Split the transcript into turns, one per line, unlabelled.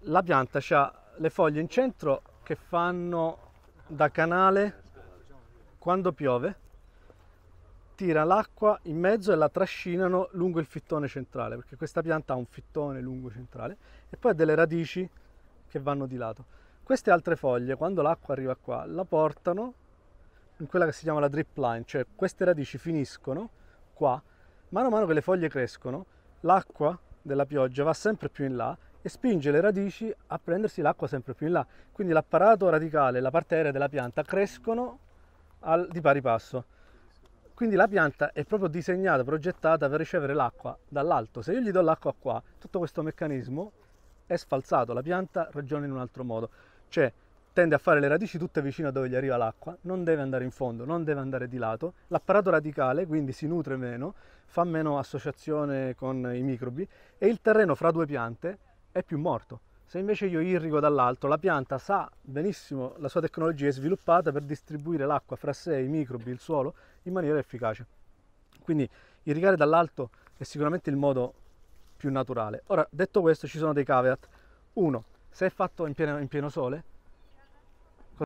la pianta ha le foglie in centro che fanno da canale quando piove tira l'acqua in mezzo e la trascinano lungo il fittone centrale perché questa pianta ha un fittone lungo centrale e poi ha delle radici che vanno di lato queste altre foglie quando l'acqua arriva qua la portano in quella che si chiama la drip line cioè queste radici finiscono qua mano a mano che le foglie crescono l'acqua della pioggia va sempre più in là e spinge le radici a prendersi l'acqua sempre più in là. Quindi l'apparato radicale e la parte aerea della pianta crescono al, di pari passo. Quindi la pianta è proprio disegnata, progettata per ricevere l'acqua dall'alto. Se io gli do l'acqua qua, tutto questo meccanismo è sfalsato, la pianta ragiona in un altro modo. Cioè, tende a fare le radici tutte vicino a dove gli arriva l'acqua, non deve andare in fondo, non deve andare di lato, l'apparato radicale quindi si nutre meno, fa meno associazione con i microbi e il terreno fra due piante è più morto. Se invece io irrigo dall'alto, la pianta sa benissimo, la sua tecnologia è sviluppata per distribuire l'acqua fra sé, i microbi, il suolo in maniera efficace. Quindi irrigare dall'alto è sicuramente il modo più naturale. Ora, detto questo, ci sono dei caveat. Uno, se è fatto in pieno, in pieno sole,